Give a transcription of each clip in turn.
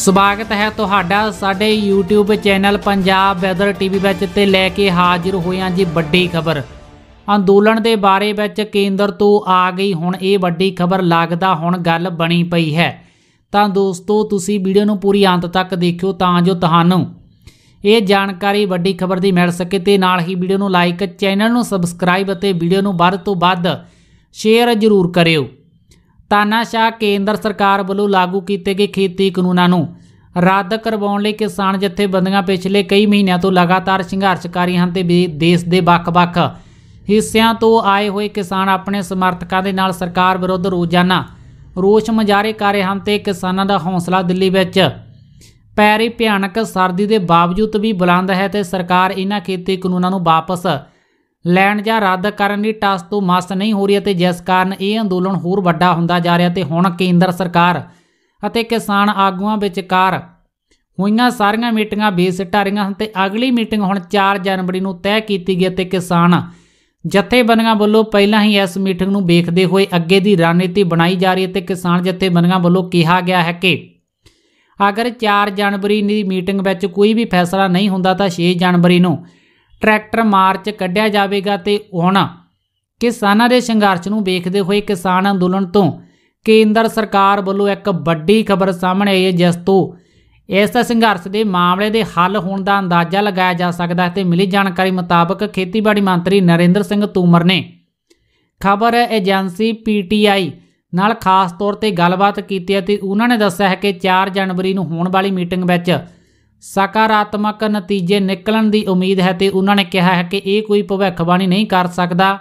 ਸਵਾਗਤ ਹੈ ਤੁਹਾਡਾ ਸਾਡੇ YouTube channel Punjab weather TV ਵਿੱਚ ਤੇ ਲੈ ਕੇ ਹਾਜ਼ਰ ਹੋਏ ਹਾਂ ਜੀ ਵੱਡੀ ਖਬਰ ਅੰਦੋਲਨ ਦੇ ਬਾਰੇ ਵਿੱਚ ਕੇਂਦਰ ਤੋਂ ਆ ਗਈ ਹੁਣ ਇਹ ਵੱਡੀ ਖਬਰ ਲੱਗਦਾ ਹੁਣ ਗੱਲ ਬਣੀ ਪਈ ਹੈ ਤਾਂ ਦੋਸਤੋ ਤੁਸੀਂ ਵੀਡੀਓ ਨੂੰ ਪੂਰੀ ਅੰਤ ਤੱਕ ਦੇਖਿਓ ਤਾਂ ਜੋ ਤੁਹਾਨੂੰ ਇਹ ਜਾਣਕਾਰੀ ਵੱਡੀ ਖਬਰ ਦੀ ਮਿਲ ਸਕੇ ਤੇ ਨਾਲ ਹੀ ਵੀਡੀਓ ਨੂੰ ਲਾਈਕ ਚੈਨਲ ਨੂੰ ਸਬਸਕ੍ਰਾਈਬ ਅਤੇ ਵੀਡੀਓ ਨੂੰ ਵੱਧ ਤੋਂ ਵੱਧ ਸ਼ੇਅਰ ਜ਼ਰੂਰ ਕਰਿਓ ਤਾਨਾਸ਼ਾਹ ਕੇਂਦਰ ਸਰਕਾਰ ਵੱਲੋਂ ਲਾਗੂ ਕੀਤੇ ਗਏ ਖੇਤੀ ਕਾਨੂੰਨਾਂ ਨੂੰ ਰੱਦ ਕਰਵਾਉਣ ਲਈ ਕਿਸਾਨ ਜਥੇਬੰਦੀਆਂ ਪਿਛਲੇ ਕਈ ਮਹੀਨਿਆਂ ਤੋਂ ਲਗਾਤਾਰ ਸੰਘਰਸ਼ ਕਰ ਰਹੀਆਂ ਹਨ ਤੇ ਦੇਸ਼ ਦੇ ਵੱਖ-ਵੱਖ ਹਿੱਸਿਆਂ ਤੋਂ ਆਏ ਹੋਏ ਕਿਸਾਨ ਆਪਣੇ ਸਮਰਥਕਾਂ ਦੇ ਨਾਲ ਸਰਕਾਰ ਵਿਰੁੱਧ ਰੋਜ਼ਾਨਾ ਰੋਸ ਮਜਾਰੇ ਕਰ ਰਹੇ ਹਨ ਤੇ ਕਿਸਾਨਾਂ ਦਾ ਹੌਸਲਾ ਦਿੱਲੀ ਵਿੱਚ ਪੈਰੀ ਭਿਆਨਕ ਸਰਦੀ ਦੇ ਬਾਵਜੂਦ ਵੀ ਬੁਲੰਦ ਹੈ ਤੇ ਸਰਕਾਰ ਇਹਨਾਂ ਖੇਤੀ ਕਾਨੂੰਨਾਂ ਨੂੰ ਵਾਪਸ ਲੈਣ ਜਾਂ ਰੱਦ ਕਰਨ ਦੀ ਟਾਸ ਤੋਂ ਮਸ ਨਹੀਂ ਹੋ ਰਹੀ ਅਤੇ ਜਿਸ ਕਾਰਨ ਇਹ ਅੰਦੋਲਨ ਹੋਰ ਵੱਡਾ ਹੁੰਦਾ ਜਾ ਰਿਹਾ ਤੇ ਹੁਣ ਕੇਂਦਰ ਸਰਕਾਰ ਅਤੇ ਕਿਸਾਨ ਆਗੂਆਂ ਵਿਚਕਾਰ ਹੋਈਆਂ ਸਾਰੀਆਂ ਮੀਟਿੰਗਾਂ ਬੇਸਿੱਟਾ ਰਹੀਆਂ ਹਨ ਤੇ ਅਗਲੀ ਮੀਟਿੰਗ ਹੁਣ 4 ਜਨਵਰੀ ਨੂੰ ਤੈਅ ਕੀਤੀ ਗਈ ਅਤੇ ਕਿਸਾਨ ਜਥੇਬੰਦੀਆਂ ਵੱਲੋਂ ਪਹਿਲਾਂ ਹੀ ਇਸ ਮੀਟਿੰਗ ਨੂੰ ਵੇਖਦੇ ਹੋਏ ਅੱਗੇ ਦੀ ਰਣਨੀਤੀ ਬਣਾਈ ਜਾ ਰਹੀ ਹੈ ਤੇ ਕਿਸਾਨ ਜਥੇਬੰਦੀਆਂ ਵੱਲੋਂ ਕਿਹਾ ਗਿਆ ਹੈ ਕਿ ਅਗਰ 4 ਜਨਵਰੀ ਦੀ ਮੀਟਿੰਗ ਵਿੱਚ ਕੋਈ ਵੀ ਫੈਸਲਾ ਨਹੀਂ ਹੁੰਦਾ ਤਾਂ 6 ਜਨਵਰੀ ਨੂੰ ਟਰੈਕਟਰ ਮਾਰਚ ਕੱਢਿਆ ਜਾਵੇਗਾ ਤੇ ਹੁਣ ਕਿਸਾਨਾਂ ਦੇ ਸੰਘਰਸ਼ ਨੂੰ ਵੇਖਦੇ ਹੋਏ ਕਿਸਾਨ ਅੰਦੋਲਨ ਤੋਂ ਕੇਂਦਰ ਸਰਕਾਰ ਵੱਲੋਂ ਇੱਕ ਵੱਡੀ ਖਬਰ ਸਾਹਮਣੇ ਆਈ ਹੈ ਜਿਸ ਤੋਂ ਇਸ ਸੰਘਰਸ਼ ਦੇ ਮਾਮਲੇ ਦੇ ਹੱਲ ਹੋਣ ਦਾ ਅੰਦਾਜ਼ਾ ਲਗਾਇਆ ਜਾ ਸਕਦਾ ਹੈ ਤੇ ਮਿਲੀ ਜਾਣਕਾਰੀ ਮੁਤਾਬਕ ਖੇਤੀਬਾੜੀ ਮੰਤਰੀ ਨਰਿੰਦਰ ਸਿੰਘ ਤੂਮਰ ਨੇ ਖਬਰ ਏਜੰਸੀ ਪੀਟੀਆਈ ਨਾਲ ਖਾਸ ਤੌਰ ਤੇ ਗੱਲਬਾਤ ਕੀਤੀ ਹੈ ਤੇ ਉਹਨਾਂ ਨੇ ਦੱਸਿਆ ਹੈ ਕਿ 4 ਜਨਵਰੀ ਨੂੰ ਹੋਣ ਵਾਲੀ ਮੀਟਿੰਗ ਵਿੱਚ ਸਕਾਰਾਤਮਕ ਨਤੀਜੇ ਨਿਕਲਣ ਦੀ ਉਮੀਦ ਹੈ ਤੇ ਉਹਨਾਂ ਨੇ ਕਿਹਾ ਹੈ ਕਿ ਇਹ ਕੋਈ ਭਵਿੱਖਬਾਣੀ ਨਹੀਂ ਕਰ ਸਕਦਾ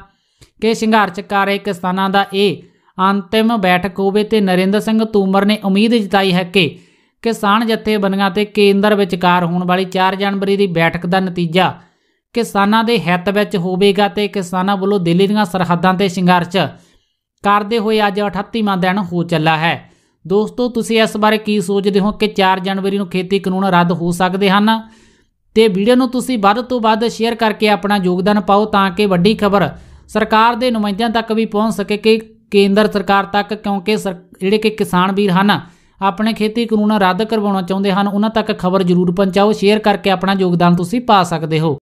ਕਿ ਸੰਘਰਸ਼ਕਾਰੇ ਕਿਸਾਨਾਂ ਦਾ ਇਹ ਅੰਤਿਮ ਬੈਠਕ ਹੋਵੇ ਤੇ ਨਰਿੰਦਰ ਸਿੰਘ ਤੂਮਰ ਨੇ ਉਮੀਦ ਜਤਾਈ ਹੈ ਕਿ ਕਿਸਾਨ ਜਥੇਬੰਦੀਆਂ ਤੇ ਕੇਂਦਰ ਵਿਚਕਾਰ ਹੋਣ ਵਾਲੀ 4 ਜਨਵਰੀ ਦੀ ਬੈਠਕ ਦਾ ਨਤੀਜਾ ਕਿਸਾਨਾਂ ਦੇ ਹਿੱਤ ਵਿੱਚ ਹੋਵੇਗਾ ਤੇ ਕਿਸਾਨਾਂ ਵੱਲੋਂ ਦਿੱਲੀ ਦੀਆਂ ਸਰਹੱਦਾਂ ਤੇ ਸੰਘਰਸ਼ ਕਰਦੇ ਹੋਏ ਅੱਜ 38ਵਾਂ ਦਿਨ ਹੋ ਚੱਲਾ ਹੈ ਦੋਸਤੋ ਤੁਸੀਂ ਇਸ ਬਾਰੇ ਕੀ ਸੋਚਦੇ ਹੋ ਕਿ 4 ਜਨਵਰੀ ਨੂੰ ਖੇਤੀ ਕਾਨੂੰਨ ਰੱਦ ਹੋ ਸਕਦੇ ਹਨ ਤੇ ਵੀਡੀਓ ਨੂੰ ਤੁਸੀਂ ਵੱਧ ਤੋਂ ਵੱਧ ਸ਼ੇਅਰ ਕਰਕੇ ਆਪਣਾ ਯੋਗਦਾਨ ਪਾਓ ਤਾਂ ਕਿ ਵੱਡੀ ਖਬਰ ਸਰਕਾਰ ਦੇ ਨੁਮਾਇੰਦਿਆਂ ਤੱਕ ਵੀ ਪਹੁੰਚ ਸਕੇ ਕਿ ਕੇਂਦਰ ਸਰਕਾਰ ਤੱਕ ਕਿਉਂਕਿ ਜਿਹੜੇ ਕਿ ਕਿਸਾਨ ਵੀਰ ਹਨ ਆਪਣੇ ਖੇਤੀ ਕਾਨੂੰਨ ਰੱਦ ਕਰਵਾਉਣਾ ਚਾਹੁੰਦੇ ਹਨ ਉਹਨਾਂ ਤੱਕ ਖਬਰ ਜ਼ਰੂਰ ਪਹੁੰਚਾਓ ਸ਼ੇਅਰ ਕਰਕੇ ਆਪਣਾ ਯੋਗਦਾਨ ਤੁਸੀਂ ਪਾ ਸਕਦੇ ਹੋ